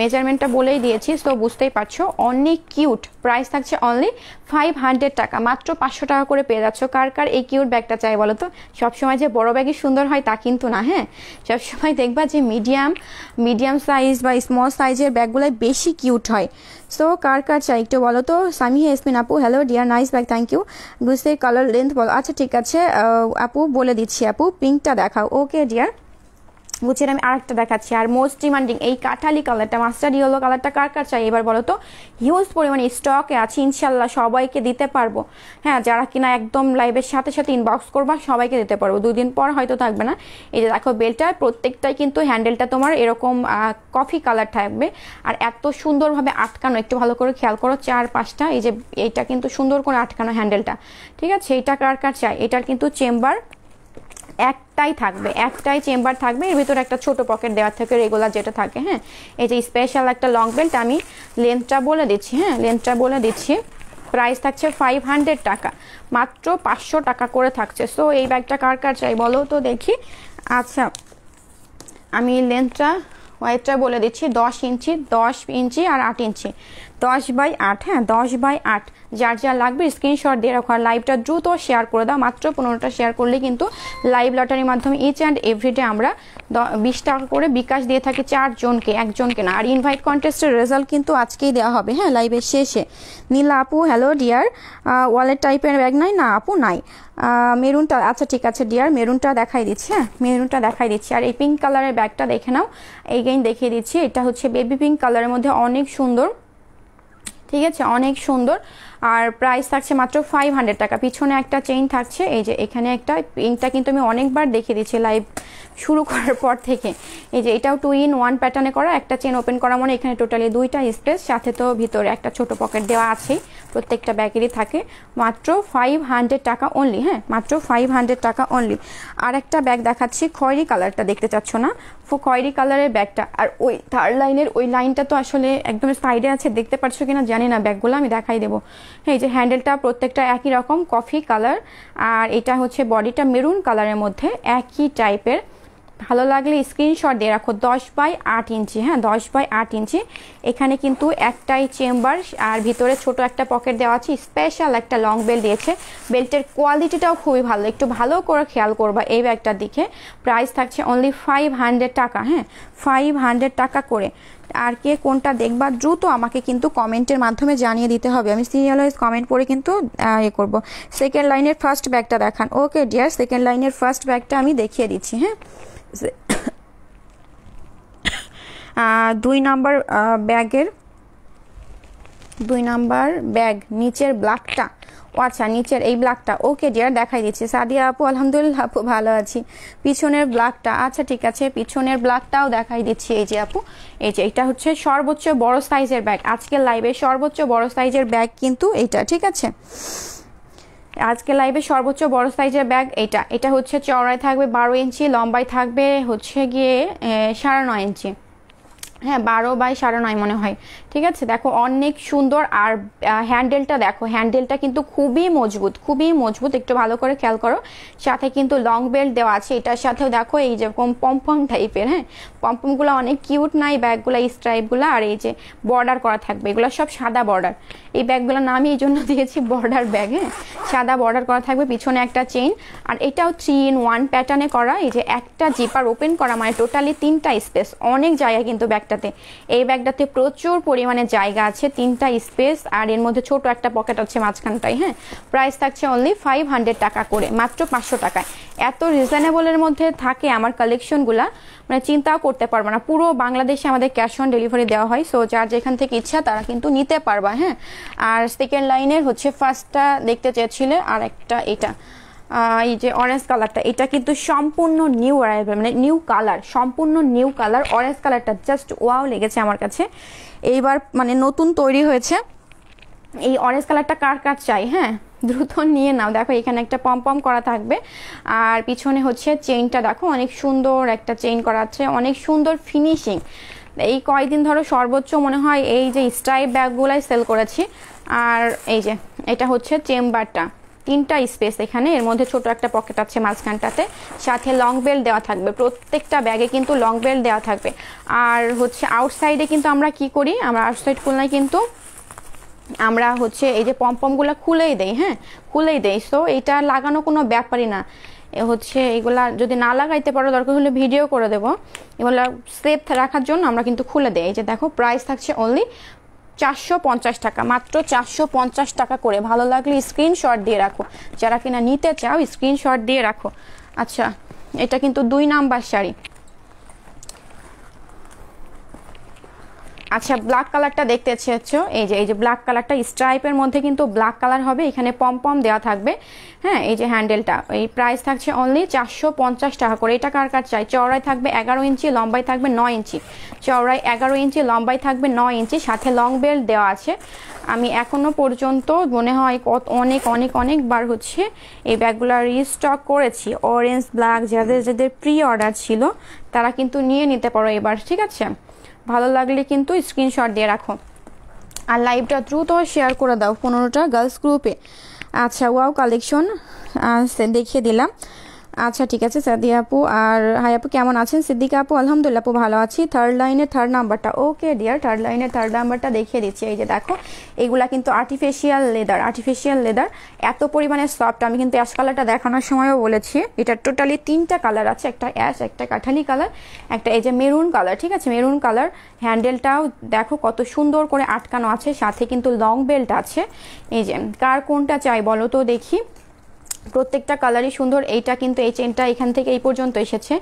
মেজারমেন্টটা বলেই দিয়েছি তো বুঝতেই পারছো অনেক কিউট প্রাইস থাকছে অনলি ফাইভ হান্ড্রেড টাকা মাত্র পাঁচশো টাকা করে পেয়ে যাচ্ছ কার কার এই কিউট ব্যাগটা চাই বলো তো সবসময় যে বড় ব্যাগই সুন্দর হয় তা কিন্তু না হ্যাঁ সবসময় দেখবা যে মিডিয়াম মিডিয়াম সাইজ বা স্মল সাইজের ব্যাগগুলোই বেশি কিউট হয় সো কার কার চাই একটু বলো তো সামি হেসমিন আপু hello hello dear nice bag thank you গুসের কালার লেন্থ বলো আচ্ছা ঠিক আছে আপু বলে দিচ্ছি আপু পিঙ্কটা দেখাও ওকে ডিয়ার বুঝছেন আমি আরেকটা দেখাচ্ছি আর মোস্ট ডিমান্ডিং এই কাঠালি কালারটা মাস্টার ইয়েলো কালারটা কার কার চাই এবার বলো তো হিউজ পরিমাণে স্টকে আছে ইনশাল্লাহ সবাইকে দিতে পারবো হ্যাঁ যারা কিনা একদম লাইভের সাথে সাথে ইনবক্স করবা সবাইকে দিতে পারবো দুই দিন পর হয়তো থাকবে না এই যে দেখো বেলটা প্রত্যেকটাই কিন্তু হ্যান্ডেলটা তোমার এরকম কফি কালার থাকবে আর এত সুন্দরভাবে আটকানো একটু ভালো করে খেয়াল করো চার পাঁচটা এই যে এইটা কিন্তু সুন্দর করে আটকানো হ্যান্ডেলটা ঠিক আছে এইটা কার কার চাই এটার কিন্তু চেম্বার একটাই থাকবে একটাই চেম্বার থাকবে এর ভিতরে একটা ছোট পকেট দেওয়া থাকে রেগুলার যেটা থাকে হ্যাঁ এই যে স্পেশাল একটা লং বেল্ট আমি লেন্থটা বলে দিচ্ছি হ্যাঁ লেন্থটা বলে দিচ্ছি প্রাইস থাকছে ফাইভ হান্ড্রেড টাকা মাত্র পাঁচশো টাকা করে থাকছে সো এই ব্যাগটা কার কার চাই বলো তো দেখি আচ্ছা আমি লেন্থটা হোয়াইটটা বলে দিচ্ছি দশ ইঞ্চি দশ ইঞ্চি আর আট ইঞ্চি দশ বাই আট হ্যাঁ দশ বাই আট যার যা লাগবে স্ক্রিনশট দিয়ে রাখো আর লাইভটা দ্রুত শেয়ার করে দাও মাত্র পনেরোটা শেয়ার করলে কিন্তু লাইভ লটারির মাধ্যমে ইচ অ্যান্ড এভরিডে আমরা বিশ টাকা করে বিকাশ দিয়ে থাকি চারজনকে একজনকে না আর ইনভাইট কন্টেস্টের রেজাল্ট কিন্তু আজকেই দেওয়া হবে হ্যাঁ লাইভের শেষে নীলা আপু হ্যালো ডিয়ার ওয়ালেট টাইপের ব্যাগ নাই না আপু নাই মেরুনটা আচ্ছা ঠিক আছে ডিয়ার মেরুনটা দেখাই দিচ্ছি হ্যাঁ মেরুনটা দেখাই দিচ্ছি আর এই পিঙ্ক কালারের ব্যাগটা দেখে নাও গেইন দেখিয়ে দিচ্ছি এটা হচ্ছে বেবি পিঙ্ক কালারের মধ্যে অনেক সুন্দর ঠিক আছে অনেক সুন্দর আর প্রাইস থাকছে মাত্র ফাইভ হান্ড্রেড টাকা পিছনে একটা চেইন থাকছে এই যে এখানে একটা চেইনটা কিন্তু আমি অনেকবার দেখিয়ে দিচ্ছি লাইভ শুরু করার পর থেকে এই যে এটাও টু ইন ওয়ান প্যাটার্নে করা একটা চেন ওপেন করা মানে এখানে টোটালি দুইটা স্পেস সাথে তো ভিতরে একটা ছোট পকেট দেওয়া আছেই প্রত্যেকটা ব্যাগেরই থাকে মাত্র ফাইভ হান্ড্রেড টাকা অনলি হ্যাঁ মাত্র ফাইভ হান্ড্রেড টাকা অনলি আর একটা ব্যাগ দেখাচ্ছি খয়েরি কালারটা দেখতে চাচ্ছ না খয়েরি কালারের ব্যাগটা আর ওই থার্ড লাইনের ওই লাইনটা তো আসলে একদম সাইডে আছে দেখতে পাচ্ছ কিনা জানি না ব্যাগগুলো আমি দেখাই দেবো হ্যাঁ, এই যে হ্যান্ডেলটা প্রত্যেকটা একই রকম কফি কালার আর এটা হচ্ছে বডিটা মেরুন কালারের মধ্যে একই টাইপের ভালো লাগলে স্ক্রিনশট দিয়ে রাখো দশ বাই আট ইঞ্চি হ্যাঁ দশ বাই আট ইঞ্চি এখানে কিন্তু একটাই চেম্বার আর ভিতরে ছোট একটা পকেট দেওয়া আছে স্পেশাল একটা লং বেল দিয়েছে বেল্টের কোয়ালিটিটাও খুবই ভালো একটু ভালো করে খেয়াল করবা এই ব্যাগটার দিকে প্রাইস থাকছে অনলি ফাইভ হান্ড্রেড টাকা হ্যাঁ ফাইভ হান্ড্রেড টাকা করে আর কে কোনটা দেখবা দ্রুত আমাকে কিন্তু কমেন্টের মাধ্যমে জানিয়ে দিতে হবে আমি সিরিয়াল ওয়াইজ কমেন্ট পড়ে কিন্তু ইয়ে করবো সেকেন্ড লাইনের ফার্স্ট ব্যাগটা দেখান ওকে ডিয়ার সেকেন্ড লাইনের ফার্স্ট ব্যাগটা আমি দেখিয়ে দিচ্ছি হ্যাঁ দুই নাম্বার ব্যাগের দুই নাম্বার ব্যাগ নিচের ব্ল্যাকটা ও আচ্ছা নিচের এই ব্ল্যাকটা ওকে ডিয়ার দেখাই দিচ্ছি সাদিয়া আপু আলহামদুলিল্লাহ আপু ভালো আছি পিছনের ব্ল্যাকটা আচ্ছা ঠিক আছে পিছনের ব্ল্যাকটাও দেখাই দিচ্ছি এই যে আপু এই যে এটা হচ্ছে সর্বোচ্চ বড় সাইজের ব্যাগ আজকের লাইভে সর্বোচ্চ বড় সাইজের ব্যাগ কিন্তু এইটা ঠিক আছে আজকে লাইভে সর্বোচ্চ বড় সাইজের ব্যাগ এটা এটা হচ্ছে চওড়ায় থাকবে বারো ইঞ্চি লম্বায় থাকবে হচ্ছে গিয়ে সাড়ে নয় ইঞ্চি হ্যাঁ বারো বাই সাড়ে নয় মনে হয় ঠিক আছে দেখো অনেক সুন্দর আর হ্যান্ডেলটা দেখো হ্যান্ডেলটা কিন্তু খুবই মজবুত খুবই মজবুত একটু ভালো করে খেয়াল করো সাথে কিন্তু লং বেল্ট দেওয়া আছে এটার সাথেও দেখো এই যেরকম পম্পম টাইপের হ্যাঁ পম্পমগুলো অনেক কিউট না এই ব্যাগগুলো এই স্ট্রাইপগুলো আর এই যে বর্ডার করা থাকবে এগুলো সব সাদা বর্ডার এই ব্যাগগুলোর নামই এই জন্য দিয়েছি বর্ডার ব্যাগ হ্যাঁ সাদা বর্ডার করা থাকবে পিছনে একটা চেইন আর এটাও থ্রি ইন ওয়ান প্যাটার্নে করা এই যে একটা জিপার ওপেন করা মানে টোটালি তিনটা স্পেস অনেক জায়গায় কিন্তু ব্যাগটা ব্যাগটাতে এই ব্যাগটাতে প্রচুর পরিমাণে জায়গা আছে তিনটা স্পেস আর এর মধ্যে ছোট একটা পকেট আছে মাঝখানটাই হ্যাঁ প্রাইস থাকছে অনলি ফাইভ হান্ড্রেড টাকা করে মাত্র পাঁচশো টাকায় এত রিজনেবলের মধ্যে থাকে আমার কালেকশনগুলা মানে চিন্তাও করতে পারবো না পুরো বাংলাদেশে আমাদের ক্যাশ অন ডেলিভারি দেওয়া হয় সো যার যেখান থেকে ইচ্ছা তারা কিন্তু নিতে পারবা হ্যাঁ আর সেকেন্ড লাইনের হচ্ছে ফার্স্টটা দেখতে চেয়েছিলে আর একটা এটা এই যে অরেঞ্জ কালারটা এটা কিন্তু সম্পূর্ণ নিউ অ্যারাইভাল মানে নিউ কালার সম্পূর্ণ নিউ কালার অরেঞ্জ কালারটা জাস্ট ওয়াও লেগেছে আমার কাছে এইবার মানে নতুন তৈরি হয়েছে এই অরেঞ্জ কালারটা কার কার চাই হ্যাঁ দ্রুত নিয়ে নাও দেখো এখানে একটা পম পম করা থাকবে আর পিছনে হচ্ছে চেইনটা দেখো অনেক সুন্দর একটা চেইন করা আছে অনেক সুন্দর ফিনিশিং এই কয়দিন ধরো সর্বোচ্চ মনে হয় এই যে স্ট্রাইপ ব্যাগগুলাই সেল করেছি আর এই যে এটা হচ্ছে চেম্বারটা তিনটা স্পেস এখানে এর মধ্যে ছোট একটা পকেট আছে মাঝখানটাতে সাথে লং বেল্ট দেওয়া থাকবে প্রত্যেকটা ব্যাগে কিন্তু লং বেল্ট দেওয়া থাকবে আর হচ্ছে আউটসাইডে কিন্তু আমরা কি করি আমরা আউটসাইড খুলনায় কিন্তু আমরা হচ্ছে এই যে পমপমগুলো খুলেই দেই হ্যাঁ খুলেই দেই সো এটা লাগানো কোনো ব্যাপারই না হচ্ছে এগুলা যদি না লাগাইতে পারো দরকার হলে ভিডিও করে দেবো এগুলো সেফ রাখার জন্য আমরা কিন্তু খুলে দেয় এই যে দেখো প্রাইস থাকছে অনলি চারশো পঞ্চাশ টাকা মাত্র চারশো পঞ্চাশ টাকা করে ভালো লাগলে স্ক্রিনশট দিয়ে রাখো যারা কিনা নিতে চাও স্ক্রিনশট দিয়ে রাখো আচ্ছা এটা কিন্তু দুই নাম্বার শাড়ি আচ্ছা ব্ল্যাক কালারটা দেখতে চেয়েছ এই যে এই যে ব্ল্যাক কালারটা স্ট্রাইপের মধ্যে কিন্তু ব্ল্যাক কালার হবে এখানে পম দেওয়া থাকবে হ্যাঁ এই যে হ্যান্ডেলটা এই প্রাইস থাকছে অনলি চারশো টাকা করে এটা কার কার চাই চওড়ায় থাকবে এগারো ইঞ্চি লম্বায় থাকবে নয় ইঞ্চি চওড়ায় এগারো ইঞ্চি লম্বায় থাকবে নয় ইঞ্চি সাথে লং বেল্ট দেওয়া আছে আমি এখনও পর্যন্ত মনে হয় কত অনেক অনেক অনেকবার হচ্ছে এই ব্যাগগুলো রিস্টক করেছি অরেঞ্জ ব্ল্যাক যাদের যাদের প্রি অর্ডার ছিল তারা কিন্তু নিয়ে নিতে পারো এবার ঠিক আছে ভালো লাগলে কিন্তু স্ক্রিনশট দিয়ে রাখো আর লাইভটা দ্রুত শেয়ার করে দাও পনেরোটা গার্লস গ্রুপে আচ্ছা ওয়াও কালেকশন দেখিয়ে দিলাম আচ্ছা ঠিক আছে সাদি আপু আর হাই আপু কেমন আছেন সিদ্দিকা আপু আলহামদুলিল্লাহ আপু ভালো আছি থার্ড লাইনে থার্ড নাম্বারটা ওকে ডিয়ার থার্ড লাইনে থার্ড নাম্বারটা দেখিয়ে দিচ্ছি এই যে দেখো এগুলা কিন্তু আর্টিফিশিয়াল লেদার আর্টিফিশিয়াল লেদার এত পরিমাণে সফট আমি কিন্তু অ্যাশ কালারটা দেখানোর সময়ও বলেছি এটা টোটালি তিনটা কালার আছে একটা অ্যাশ একটা কাঠালি কালার একটা এই যে মেরুন কালার ঠিক আছে মেরুন কালার হ্যান্ডেলটাও দেখো কত সুন্দর করে আটকানো আছে সাথে কিন্তু লং বেল্ট আছে এই যে কার কোনটা চাই বলো তো দেখি প্রত্যেকটা কালারই সুন্দর এইটা কিন্তু এই চেনটা এখান থেকে এই পর্যন্ত এসেছে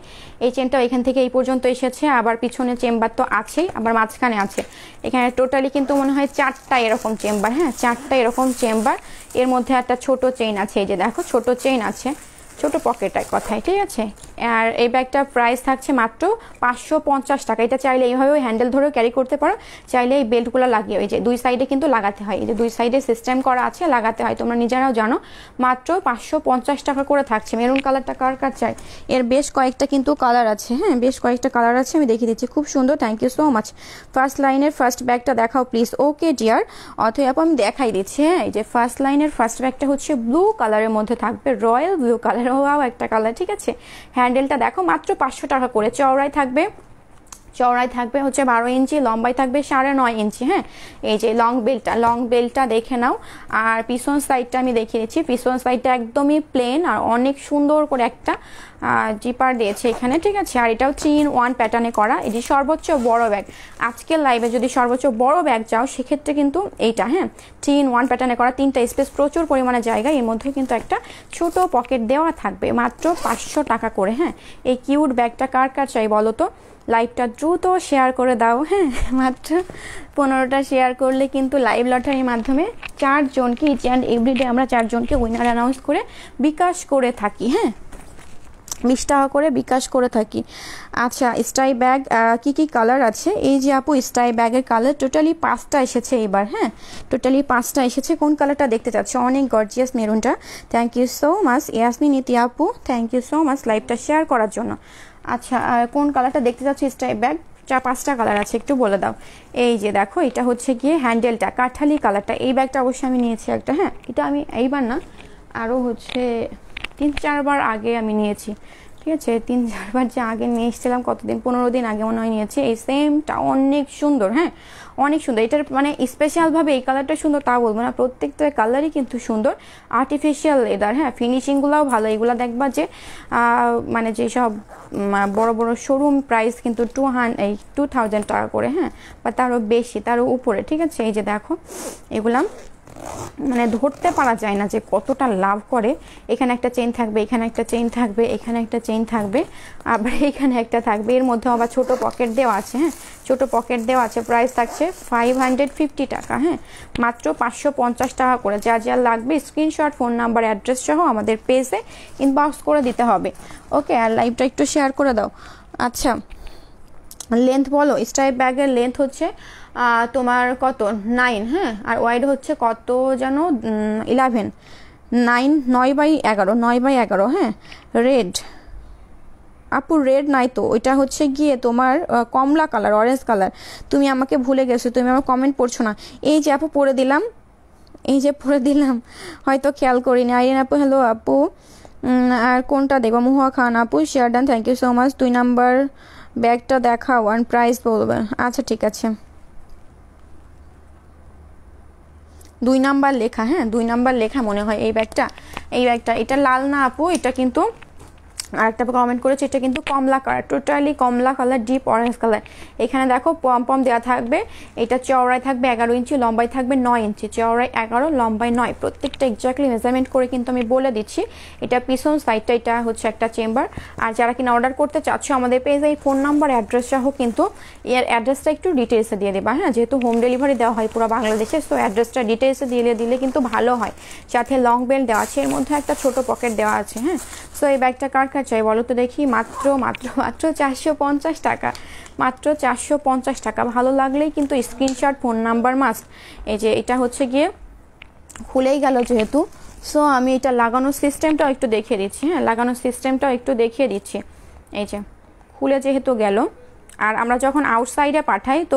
এই চেনটা এখান থেকে এই পর্যন্ত এসেছে আবার পিছনে চেম্বার তো আছেই আবার মাঝখানে আছে এখানে টোটালি কিন্তু মনে হয় চারটা এরকম চেম্বার হ্যাঁ চারটা এরকম চেম্বার এর মধ্যে একটা ছোট চেইন আছে এই যে দেখো ছোট চেইন আছে ছোট পকেটায় কথায় ঠিক আছে আর এই ব্যাগটার প্রাইস থাকছে মাত্র পাঁচশো পঞ্চাশ টাকা এটা চাইলে এইভাবে হ্যান্ডেল ধরেও ক্যারি করতে পারো চাইলে এই বেল্টগুলো লাগিয়ে ওই যে দুই সাইডে কিন্তু লাগাতে হয় এই যে দুই সাইডে সিস্টেম করা আছে লাগাতে হয় তোমরা নিজেরাও জানো মাত্র পাঁচশো পঞ্চাশ টাকা করে থাকছে মেরুন কালারটা কার কার চাই এর বেশ কয়েকটা কিন্তু কালার আছে হ্যাঁ বেশ কয়েকটা কালার আছে আমি দেখিয়ে দিচ্ছি খুব সুন্দর thank you so much first লাইনের ফার্স্ট ব্যাগটা দেখাও প্লিজ ওকে ডিয়ার অথবা আমি দেখাই দিচ্ছি হ্যাঁ এই যে ফার্স্ট লাইনের ফার্স্ট ব্যাগটা হচ্ছে ব্লু কালারের মধ্যে থাকবে রয়্যাল ব্লু কালার হওয়াও একটা কালার ঠিক আছে হ্যাঁ হ্যান্ডেলটা দেখো মাত্র পাঁচশো টাকা করে চওড়ায় থাকবে চড়াই থাকবে হচ্ছে বারো ইঞ্চি লম্বাই থাকবে সাড়ে নয় ইঞ্চি হ্যাঁ এই যে লং বেলটা লং বেলটা দেখে নাও আর পিছন সাইডটা আমি দেখিয়ে দিচ্ছি পিছন সাইডটা একদমই প্লেন আর অনেক সুন্দর করে একটা জিপার দিয়েছে এখানে ঠিক আছে আর এটাও থ্রি ইন ওয়ান প্যাটার্নে করা এটি সর্বোচ্চ বড় ব্যাগ আজকের লাইভে যদি সর্বোচ্চ বড় ব্যাগ যাও সেক্ষেত্রে কিন্তু এইটা হ্যাঁ থ্রি ইন ওয়ান প্যাটার্নে করা তিনটা স্পেস প্রচুর পরিমাণে জায়গা এর মধ্যে কিন্তু একটা ছোট পকেট দেওয়া থাকবে মাত্র পাঁচশো টাকা করে হ্যাঁ এই কিউট ব্যাগটা কার কার চাই বলো তো লাইভটা দ্রুত শেয়ার করে দাও হ্যাঁ মাত্র পনেরোটা শেয়ার করলে কিন্তু লাইভ লটারির মাধ্যমে চারজনকে ইচ অ্যান্ড এভরিডে আমরা চারজনকে উইনার অ্যানাউন্স করে বিকাশ করে থাকি হ্যাঁ বিশ টাকা করে বিকাশ করে থাকি আচ্ছা স্টাই ব্যাগ কি কি কালার আছে এই যে আপু স্টাই ব্যাগের কালার টোটালি পাঁচটা এসেছে এবার হ্যাঁ টোটালি পাঁচটা এসেছে কোন কালারটা দেখতে চাচ্ছ অনেক গর্জিয়াস মেরুনটা thank you so much Yasmin Iti আপু থ্যাংক ইউ সো মাচ লাইভটা শেয়ার করার জন্য আচ্ছা আর কোন কালারটা দেখতে চাচ্ছি স্ট্রাইপ ব্যাগ চার পাঁচটা কালার আছে একটু বলে দাও এই যে দেখো এটা হচ্ছে গিয়ে হ্যান্ডেলটা কাঠালি কালারটা এই ব্যাগটা অবশ্যই আমি নিয়েছি একটা হ্যাঁ এটা আমি এইবার না আরও হচ্ছে তিন চারবার আগে আমি নিয়েছি ঠিক আছে তিন চারবার যে আগে নিয়ে এসেছিলাম কতদিন পনেরো দিন আগে মনে হয় নিয়েছি এই সেমটা অনেক সুন্দর হ্যাঁ অনেক সুন্দর এটার মানে স্পেশালভাবে এই কালারটা সুন্দর তা বলবো না প্রত্যেকটা কালারই কিন্তু সুন্দর আর্টিফিশিয়াল লেদার হ্যাঁ ফিনিশিংগুলোও ভালো এগুলো দেখবা যে মানে যেসব বড় বড় শোরুম প্রাইস কিন্তু টু এই টু থাউজেন্ড টাকা করে হ্যাঁ বা তারও বেশি তারও উপরে ঠিক আছে এই যে দেখো এগুলা মানে ধরতে পারা যায় না যে কতটা লাভ করে এখানে একটা চেইন থাকবে এখানে একটা চেইন থাকবে এখানে একটা চেইন থাকবে আবার এখানে একটা থাকবে এর মধ্যে আবার ছোট পকেট দেওয়া আছে হ্যাঁ ছোট পকেট দেওয়া আছে প্রাইস থাকছে ফাইভ হান্ড্রেড ফিফটি টাকা হ্যাঁ মাত্র পাঁচশো পঞ্চাশ টাকা করে যা যা লাগবে স্ক্রিনশট ফোন নাম্বার অ্যাড্রেস সহ আমাদের পেজে ইনবক্স করে দিতে হবে ওকে আর লাইভটা একটু শেয়ার করে দাও আচ্ছা লেন্থ বলো স্ট্রাইপ ব্যাগের লেন্থ হচ্ছে তোমার কত নাইন হ্যাঁ আর ওয়াইড হচ্ছে কত যেন ইলেভেন নাইন নয় বাই এগারো নয় বাই এগারো হ্যাঁ রেড আপু রেড নাই তো ওইটা হচ্ছে গিয়ে তোমার কমলা কালার অরেঞ্জ কালার তুমি আমাকে ভুলে গেছো তুমি আমার কমেন্ট পড়ছো না এই যে আপু পরে দিলাম এই যে পরে দিলাম হয়তো খেয়াল করিনি আইরেন আপু হ্যালো আপু আর কোনটা দেখবো মুহা খান আপু share done thank you so much দুই নাম্বার ব্যাগটা দেখাও আর প্রাইস বলবে আচ্ছা ঠিক আছে দুই নাম্বার লেখা হ্যাঁ দুই নাম্বার লেখা মনে হয় এই ব্যাগটা এই ব্যাগটা এটা লাল না আপু এটা কিন্তু আরেকটা কমেন্ট করেছে এটা কিন্তু কমলা কালার টোটালি কমলা কালার ডিপ অরেঞ্জ কালার এখানে দেখো পম পম দেওয়া থাকবে এটা চওড়ায় থাকবে এগারো ইঞ্চি লম্বায় থাকবে নয় ইঞ্চি চওড়ায় এগারো লম্বায় নয় প্রত্যেকটা এক্স্যাক্টলি মেজারমেন্ট করে কিন্তু আমি বলে দিচ্ছি এটা পিছন সাইডটা এটা হচ্ছে একটা চেম্বার আর যারা কিনা অর্ডার করতে চাচ্ছ আমাদের পেজে এই ফোন নাম্বার অ্যাড্রেস সহ কিন্তু এর অ্যাড্রেসটা একটু ডিটেলসে দিয়ে দেবা হ্যাঁ যেহেতু হোম ডেলিভারি দেওয়া হয় পুরো বাংলাদেশে সো অ্যাড্রেসটা ডিটেলসে দিয়ে দিলে কিন্তু ভালো হয় সাথে লং বেল্ট দেওয়া আছে এর মধ্যে একটা ছোট পকেট দেওয়া আছে হ্যাঁ সো এই ব্যাগটা কার টাকা চাই বলো তো দেখি মাত্র মাত্র মাত্র চারশো পঞ্চাশ টাকা মাত্র চারশো পঞ্চাশ টাকা ভালো লাগলেই কিন্তু স্ক্রিনশট ফোন নাম্বার মাস্ট এই যে এটা হচ্ছে গিয়ে খুলেই গেল যেহেতু সো আমি এটা লাগানোর সিস্টেমটাও একটু দেখিয়ে দিচ্ছি হ্যাঁ লাগানোর সিস্টেমটাও একটু দেখিয়ে দিচ্ছি এই যে খুলে যেহেতু গেল আর আমরা যখন আউটসাইডে পাঠাই তো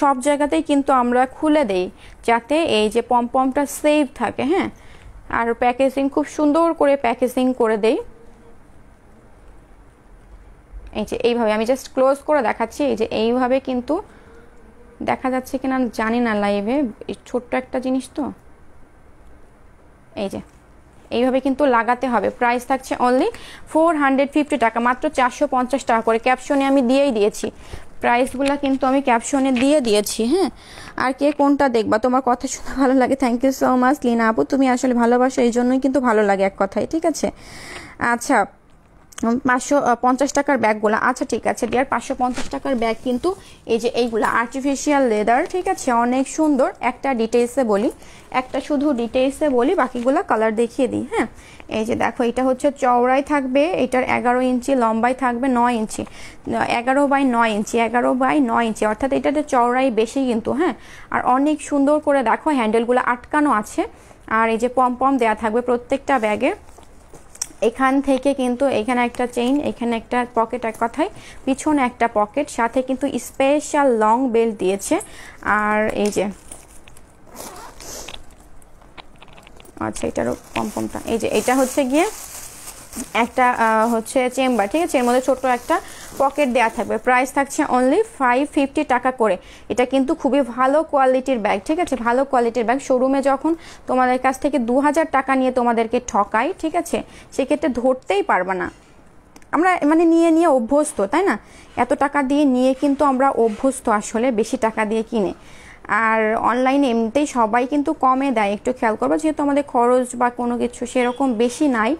সব জায়গাতেই কিন্তু আমরা খুলে দেই যাতে এই যে পমপমটা সেভ থাকে হ্যাঁ আর প্যাকেজিং খুব সুন্দর করে প্যাকেজিং করে দেই এই যে এইভাবে আমি জাস্ট ক্লোজ করে দেখাচ্ছি এই যে এইভাবে কিন্তু দেখা যাচ্ছে কিনা জানি না লাইভে ছোট্ট একটা জিনিস তো এই যে এইভাবে কিন্তু লাগাতে হবে প্রাইস থাকছে অনলি ফোর হান্ড্রেড ফিফটি টাকা মাত্র চারশো পঞ্চাশ টাকা করে ক্যাপশনে আমি দিয়েই দিয়েছি প্রাইসগুলো কিন্তু আমি ক্যাপশনে দিয়ে দিয়েছি হ্যাঁ আর কে কোনটা দেখবা তোমার কথা শুনে ভালো লাগে thank you so much Lina আপু তুমি আসলে ভালোবাসো এই জন্যই কিন্তু ভালো লাগে এক কথায় ঠিক আছে আচ্ছা পাঁচশো পঞ্চাশ টাকার ব্যাগগুলো আচ্ছা ঠিক আছে ডিয়ার পাঁচশো পঞ্চাশ টাকার ব্যাগ কিন্তু এই যে এইগুলো আর্টিফিশিয়াল লেদার ঠিক আছে অনেক সুন্দর একটা ডিটেলসে বলি একটা শুধু ডিটেলসে বলি বাকিগুলো কালার দেখিয়ে দিই হ্যাঁ এই যে দেখো এটা হচ্ছে চওড়াই থাকবে এটার এগারো ইঞ্চি লম্বাই থাকবে নয় ইঞ্চি এগারো বাই নয় ইঞ্চি এগারো বাই নয় ইঞ্চি অর্থাৎ এটাতে চওড়াই বেশি কিন্তু হ্যাঁ আর অনেক সুন্দর করে দেখো হ্যান্ডেলগুলো আটকানো আছে আর এই যে পম পম দেওয়া থাকবে প্রত্যেকটা ব্যাগে এখান থেকে কিন্তু এখানে একটা চেইন এখানে একটা পকেট এক কথায় পিছনে একটা পকেট সাথে কিন্তু স্পেশাল লং বেল্ট দিয়েছে আর এই যে আচ্ছা এটারও পম্পমটা এই যে এটা হচ্ছে গিয়ে একটা হচ্ছে চেম্বার ঠিক আছে এর মধ্যে ছোট একটা পকেট দেওয়া থাকবে প্রাইস থাকছে অনলি ফাইভ ফিফটি টাকা করে এটা কিন্তু খুবই ভালো কোয়ালিটির ব্যাগ ঠিক আছে ভালো কোয়ালিটির ব্যাগ শোরুমে যখন তোমাদের কাছ থেকে দু হাজার টাকা নিয়ে তোমাদেরকে ঠকায় ঠিক আছে সেক্ষেত্রে ধরতেই পারবে না আমরা মানে নিয়ে নিয়ে অভ্যস্ত তাই না এত টাকা দিয়ে নিয়ে কিন্তু আমরা অভ্যস্ত আসলে বেশি টাকা দিয়ে কিনে আর অনলাইনে এমনিতেই সবাই কিন্তু কমে দেয় একটু খেয়াল করবো যেহেতু আমাদের খরচ বা কোনো কিছু সেরকম বেশি নাই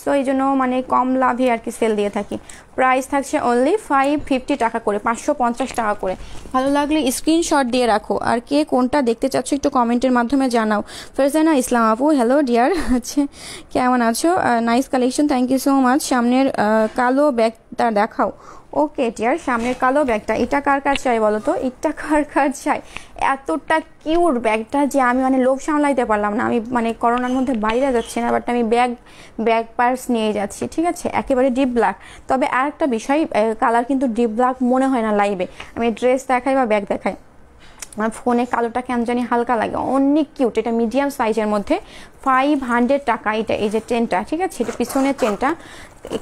সো এই জন্য মানে কম লাভে আর কি সেল দিয়ে থাকি প্রাইস থাকছে অনলি ফাইভ ফিফটি টাকা করে পাঁচশো পঞ্চাশ টাকা করে ভালো লাগলে স্ক্রিনশট দিয়ে রাখো আর কে কোনটা দেখতে চাচ্ছ একটু কমেন্টের মাধ্যমে জানাও ফেরজানা ইসলাম আপু হ্যালো ডিয়ার হচ্ছে কেমন আছো nice collection thank you so much সামনের কালো ব্যাগটা দেখাও ওকে টিয়ার সামনের কালো ব্যাগটা এটা কার কাজ চাই বলো তো এটা কার কাজ চাই এতটা কিউট ব্যাগটা যে আমি মানে লোভ সামলাইতে পারলাম না আমি মানে করোনার মধ্যে বাইরে যাচ্ছি না বাট আমি ব্যাগ ব্যাগ পার্স নিয়ে যাচ্ছি ঠিক আছে একেবারে ডিপ ব্ল্যাক তবে আর একটা বিষয় কালার কিন্তু ডিপ ব্ল্যাক মনে হয় না লাইভে আমি ড্রেস দেখাই বা ব্যাগ দেখাই মানে ফোনে কালোটা কেন জানি হালকা লাগে অনেক কিউট এটা মিডিয়াম সাইজের মধ্যে ফাইভ হান্ড্রেড টাকা এটা এই যে চেনটা ঠিক আছে এটা পিছনের চেনটা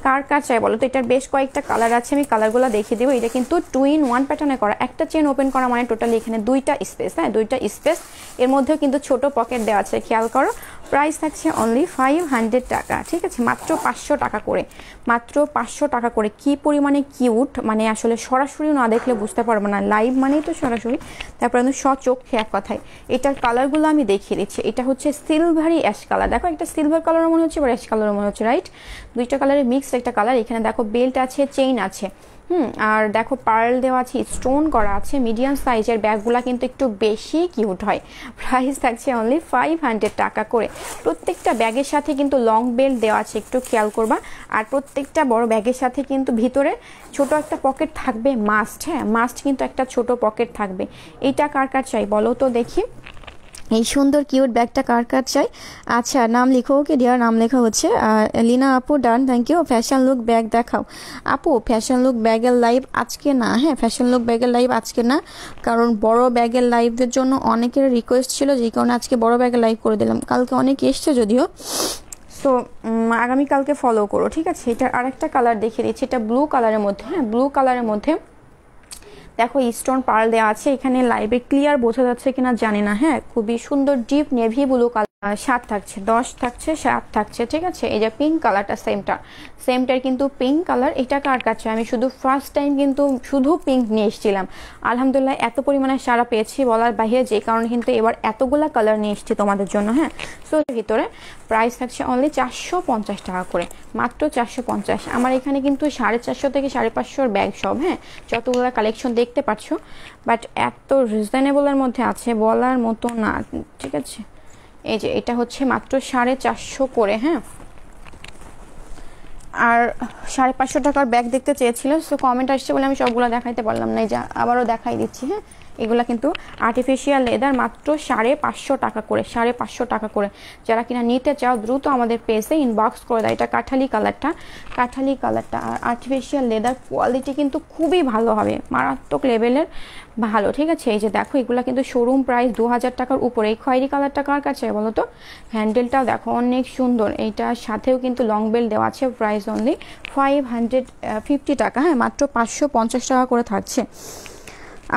কার কার চাই বলো তো এটার বেশ কয়েকটা কালার আছে আমি কালারগুলো দেখিয়ে দেবো এটা কিন্তু টু ইন ওয়ান প্যাটার্নে করা একটা চেন ওপেন করা মানে টোটালি এখানে দুইটা স্পেস হ্যাঁ দুইটা স্পেস এর মধ্যেও কিন্তু ছোট পকেট দেওয়া আছে খেয়াল করো প্রাইস থাকছে অনলি ফাইভ হান্ড্রেড টাকা ঠিক আছে মাত্র পাঁচশো টাকা করে মাত্র পাঁচশো টাকা করে কি পরিমাণে কিউট মানে আসলে সরাসরি না দেখলে বুঝতে পারবো না লাইভ মানেই তো সরাসরি তারপরে আমি সচক্ষে এক কথায় এটার কালারগুলো আমি দেখিয়ে দিচ্ছি এটা হচ্ছে সিলভারি অ্যাশ কালার দেখো একটা সিলভার কালারও মনে হচ্ছে বা অ্যাশ কালারও মনে হচ্ছে রাইট দুইটা কালারের মিক্সড একটা কালার এখানে দেখো বেল্ট আছে চেইন আছে হুম আর দেখো পার্ল দেওয়া আছে স্টোন করা আছে মিডিয়াম সাইজের ব্যাগগুলো কিন্তু একটু বেশি কিউট হয় প্রাইস থাকছে অনলি ফাইভ হান্ড্রেড টাকা করে প্রত্যেকটা ব্যাগের সাথে কিন্তু লং বেল্ট দেওয়া আছে একটু খেয়াল করবা আর প্রত্যেকটা বড় ব্যাগের সাথে কিন্তু ভিতরে ছোট একটা পকেট থাকবে মাস্ট হ্যাঁ মাস্ট কিন্তু একটা ছোট পকেট থাকবে এইটা কার কার চাই বলো তো দেখি এই সুন্দর কিউট ব্যাগটা কার কার চাই আচ্ছা নাম লিখো ওকে ডিয়ার নাম লেখা হচ্ছে লিনা আপু done thank you fashion look bag দেখাও আপু ফ্যাশন লুক ব্যাগের লাইভ আজকে না হ্যাঁ ফ্যাশন লুক ব্যাগের লাইভ আজকে না কারণ বড় ব্যাগের লাইভদের জন্য অনেকের রিকোয়েস্ট ছিল যে কারণে আজকে বড় ব্যাগের লাইভ করে দিলাম কালকে অনেক এসছে যদিও তো আগামীকালকে ফলো করো ঠিক আছে এটা আরেকটা কালার দেখিয়ে দিচ্ছি এটা ব্লু কালারের মধ্যে হ্যাঁ ব্লু কালারের মধ্যে দেখো স্টোন পার্ল দেওয়া আছে এখানে লাইভে ক্লিয়ার বোঝা যাচ্ছে কিনা জানি না হ্যাঁ খুবই সুন্দর ডিপ নেভি ব্লু কালার সাত থাকছে দশ থাকছে সাত থাকছে ঠিক আছে এই যে পিঙ্ক কালারটা সেমটা সেমটার কিন্তু পিঙ্ক কালার এটা কার কাছে আমি শুধু ফার্স্ট টাইম কিন্তু শুধু পিঙ্ক নিয়ে এসেছিলাম আলহামদুলিল্লাহ এত পরিমাণে সারা পেয়েছি বলার বাইরে যে কারণে কিন্তু এবার এতগুলা কালার নিয়ে এসেছি তোমাদের জন্য হ্যাঁ সো ভিতরে প্রাইস থাকছে অনলি চারশো পঞ্চাশ টাকা করে মাত্র চারশো পঞ্চাশ আমার এখানে কিন্তু সাড়ে চারশো থেকে সাড়ে পাঁচশোর ব্যাগ সব হ্যাঁ যতগুলো কালেকশন দেখতে পাচ্ছ বাট এত রিজনেবলের মধ্যে আছে বলার মতো না ঠিক আছে এই যে এটা হচ্ছে মাত্র সাড়ে চারশো করে হ্যাঁ আর সাড়ে পাঁচশো টাকার ব্যাগ দেখতে চেয়েছিল সো কমেন্ট আসছে বলে আমি সবগুলো দেখাইতে পারলাম না যা আবারও দেখাই দিচ্ছি হ্যাঁ এগুলো কিন্তু আর্টিফিশিয়াল লেদার মাত্র সাড়ে পাঁচশো টাকা করে সাড়ে পাঁচশো টাকা করে যারা কিনা নিতে চাও দ্রুত আমাদের পেসে ইনবক্স করে দেয় এটা কাঁঠালি কালারটা কাঁঠালি কালারটা আর আর্টিফিশিয়াল লেদার কোয়ালিটি কিন্তু খুবই ভালো হবে মারাত্মক লেভেলের ভালো ঠিক আছে এই যে দেখো এগুলো কিন্তু শোরুম প্রাইস দু হাজার টাকার উপরে এই খয়েরি কালারটা কার কাছে বলো তো হ্যান্ডেলটাও দেখো অনেক সুন্দর এইটার সাথেও কিন্তু লং বেল দেওয়া আছে price only five hundred fifty টাকা হ্যাঁ মাত্র পাঁচশো পঞ্চাশ টাকা করে থাকছে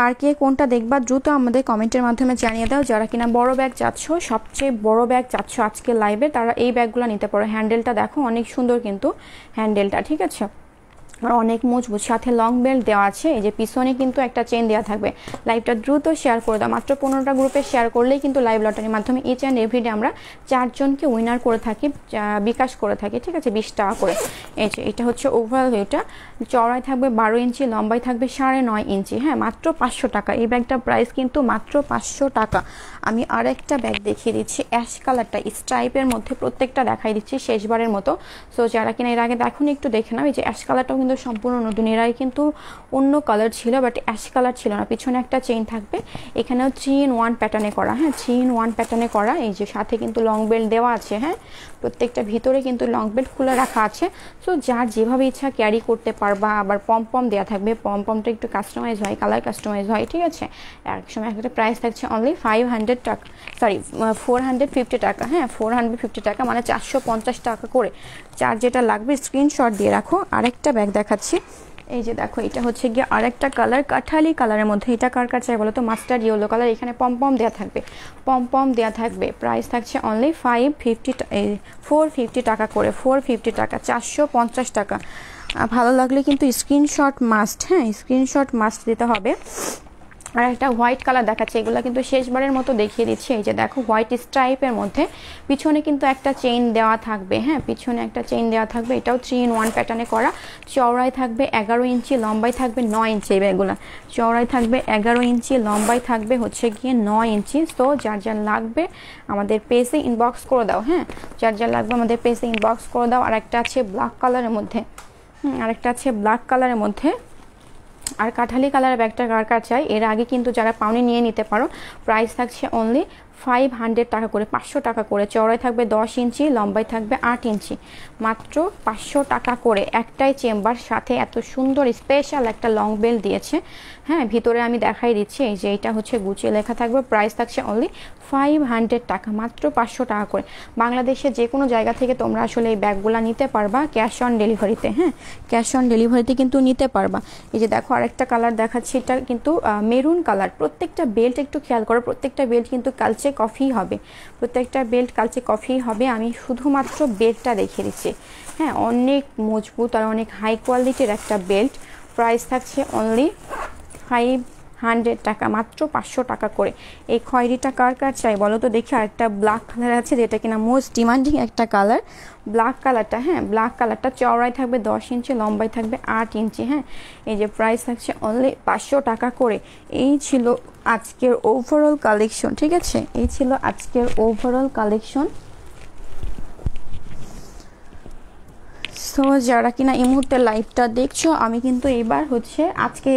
আর কে কোনটা দেখবা দ্রুত আমাদের কমেন্টের মাধ্যমে জানিয়ে দাও যারা কিনা বড় ব্যাগ চাচ্ছ সবচেয়ে বড় ব্যাগ চাচ্ছ আজকে লাইভে তারা এই ব্যাগগুলো নিতে পারো হ্যান্ডেলটা দেখো অনেক সুন্দর কিন্তু হ্যান্ডেলটা ঠিক আছে আর অনেক মজবুত সাথে লং বেল্ট দেওয়া আছে এই যে পিছনে কিন্তু একটা চেন দেওয়া থাকবে লাইভটা দ্রুত শেয়ার করে দাও মাত্র পনেরোটা গ্রুপে শেয়ার করলেই কিন্তু লাইভ লটারির মাধ্যমে ইচ অ্যান্ড এভরিডে আমরা চারজনকে উইনার করে থাকি বিকাশ করে থাকি ঠিক আছে বিশ টাকা করে এই যে এটা হচ্ছে ওভারঅল ভিউটা চড়াই থাকবে বারো ইঞ্চি লম্বাই থাকবে সাড়ে নয় ইঞ্চি হ্যাঁ মাত্র পাঁচশো টাকা এই ব্যাগটা প্রাইস কিন্তু মাত্র পাঁচশো টাকা আমি আর একটা ব্যাগ দেখিয়ে দিচ্ছি অ্যাশ কালারটা স্ট্রাইপের মধ্যে প্রত্যেকটা দেখাই দিচ্ছি শেষবারের মতো সো যারা কিনা এর আগে দেখুন একটু দেখে নাও এই যে অ্যাশ কালারটাও কিন্তু সম্পূর্ণ নতুন এর আগে কিন্তু অন্য কালার ছিল বাট অ্যাশ কালার ছিল না পিছনে একটা চেইন থাকবে এখানেও থ্রি ইন ওয়ান প্যাটার্নে করা হ্যাঁ থ্রি ইন ওয়ান প্যাটার্নে করা এই যে সাথে কিন্তু লং বেল্ট দেওয়া আছে হ্যাঁ প্রত্যেকটা ভিতরে কিন্তু লং বেল্ট খুলে রাখা আছে সো যার যেভাবে ইচ্ছা ক্যারি করতে পারবা আবার পম পম দেওয়া থাকবে পম পমটা একটু কাস্টমাইজ হয় কালার কাস্টমাইজ হয় ঠিক আছে একসময় একটা প্রাইস থাকছে অনলি ফাইভ হান্ড্রেড হান্ড্রেড টাকা সরি ফোর হান্ড্রেড ফিফটি টাকা হ্যাঁ ফোর হান্ড্রেড ফিফটি টাকা মানে চারশো পঞ্চাশ টাকা করে চার যেটা লাগবে স্ক্রিনশট দিয়ে রাখো আরেকটা ব্যাগ দেখাচ্ছি এই যে দেখো এটা হচ্ছে গিয়ে আরেকটা কালার কাঠালি কালারের মধ্যে এটা কার কার চাই বলো তো মাস্টার ইয়েলো কালার এখানে পমপম দেওয়া থাকবে পমপম দেওয়া থাকবে প্রাইস থাকছে only five fifty four fifty টাকা করে ফোর ফিফটি টাকা চারশো পঞ্চাশ টাকা ভালো লাগলে কিন্তু স্ক্রিনশট মাস্ট হ্যাঁ স্ক্রিনশট মাস্ট দিতে হবে আর একটা হোয়াইট কালার দেখাচ্ছে এগুলো কিন্তু শেষবারের মতো দেখিয়ে দিচ্ছে এই যে দেখো হোয়াইট স্ট্রাইপের মধ্যে পিছনে কিন্তু একটা চেইন দেওয়া থাকবে হ্যাঁ পিছনে একটা চেইন দেওয়া থাকবে এটাও থ্রি ইন ওয়ান প্যাটার্নে করা চওড়ায় থাকবে এগারো ইঞ্চি লম্বাই থাকবে নয় ইঞ্চি এগুলো চওড়ায় থাকবে এগারো ইঞ্চি লম্বাই থাকবে হচ্ছে গিয়ে নয় ইঞ্চি তো যার যার লাগবে আমাদের পেসে ইনবক্স করে দাও হ্যাঁ যার যার লাগবে আমাদের পেসে ইনবক্স করে দাও আর একটা আছে ব্ল্যাক কালারের মধ্যে আরেকটা আছে ব্ল্যাক কালারের মধ্যে আর কাঁঠালি কালার ব্যাগটা কার কার চাই এর আগে কিন্তু যারা পাউনি নিয়ে নিতে পারো প্রাইস থাকছে অনলি ফাইভ হান্ড্রেড টাকা করে পাঁচশো টাকা করে চড়াই থাকবে দশ ইঞ্চি লম্বায় থাকবে আট ইঞ্চি মাত্র পাঁচশো টাকা করে একটাই চেম্বার সাথে এত সুন্দর স্পেশাল একটা লং বেল দিয়েছে হ্যাঁ ভিতরে আমি দেখাই দিচ্ছি এই যে এটা হচ্ছে গুছিয়ে লেখা থাকবে প্রাইস থাকছে অনলি ফাইভ হান্ড্রেড টাকা মাত্র পাঁচশো টাকা করে বাংলাদেশে যে কোনো জায়গা থেকে তোমরা আসলে এই ব্যাগগুলো নিতে পারবা ক্যাশ অন ডেলিভারিতে হ্যাঁ ক্যাশ অন ডেলিভারিতে কিন্তু নিতে পারবা এই যে দেখো আরেকটা কালার দেখাচ্ছি এটা কিন্তু মেরুন কালার প্রত্যেকটা বেল্ট একটু খেয়াল করো প্রত্যেকটা বেল্ট কিন্তু কালচার কালচে কফি হবে প্রত্যেকটা বেল্ট কালচে কফি হবে আমি শুধুমাত্র বেল্টটা রেখে দিচ্ছি হ্যাঁ অনেক মজবুত আর অনেক হাই কোয়ালিটির একটা বেল্ট প্রাইস থাকছে অনলি ফাইভ হান্ড্রেড টাকা মাত্র পাঁচশো টাকা করে এই খয়েরিটা কার কার চাই বলো তো দেখি আরেকটা ব্ল্যাক কালার আছে যেটা কিনা মোস্ট ডিমান্ডিং একটা কালার ব্ল্যাক কালারটা হ্যাঁ ব্ল্যাক কালারটা চওড়ায় থাকবে দশ ইঞ্চি লম্বায় থাকবে আট ইঞ্চি হ্যাঁ এই যে প্রাইস থাকছে অনলি পাঁচশো টাকা করে এই ছিল আজকের ওভারঅল কালেকশন ঠিক আছে এই ছিল আজকের ওভারঅল কালেকশন সো যারা কিনা এই মুহূর্তে লাইভটা দেখছো আমি কিন্তু এবার হচ্ছে আজকে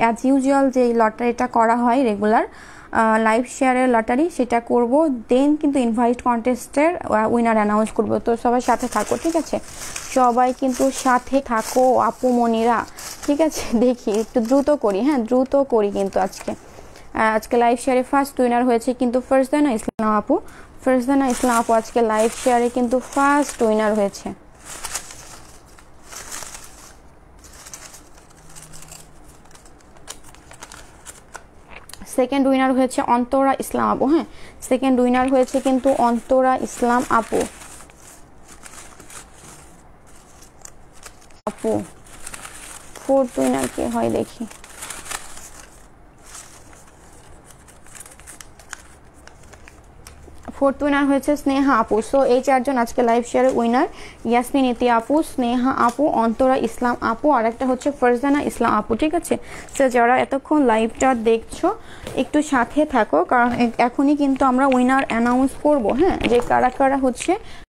অ্যাজ ইউজুয়াল যে লটারিটা করা হয় রেগুলার লাইভ শেয়ারের লটারি সেটা করব দেন কিন্তু ইনভাইট কন্টেস্টের উইনার অ্যানাউন্স করব তো সবাই সাথে থাকো ঠিক আছে সবাই কিন্তু সাথে থাকো আপু মনিরা ঠিক আছে দেখি একটু দ্রুত করি হ্যাঁ দ্রুত করি কিন্তু আজকে আজকে লাইভ শেয়ারে ফার্স্ট উইনার হয়েছে কিন্তু ফারজানা ইসলাম আপু ফারজানা ইসলাম আপু আজকে লাইভ শেয়ারে কিন্তু ফার্স্ট উইনার হয়েছে সেকেন্ড উইনার হয়েছে অন্তরা ইসলাম আপু হ্যাঁ সেকেন্ড উইনার হয়েছে কিন্তু অন্তরা ইসলাম আপু আপু ফোর্থ উইনার কে হয় দেখি ফোর্থ উইনার হয়েছে স্নেহা আপু সো এই চারজন আজকে লাইভ শেয়ারের উইনার ইয়াসমিন ইতি আপু স্নেহা আপু অন্তরা ইসলাম আপু আর একটা হচ্ছে ফরজানা ইসলাম আপু ঠিক আছে সো যারা এতক্ষণ লাইভটা দেখছো একটু সাথে থাকো কারণ এখনই কিন্তু আমরা উইনার অ্যানাউন্স করব হ্যাঁ যে কারা কারা হচ্ছে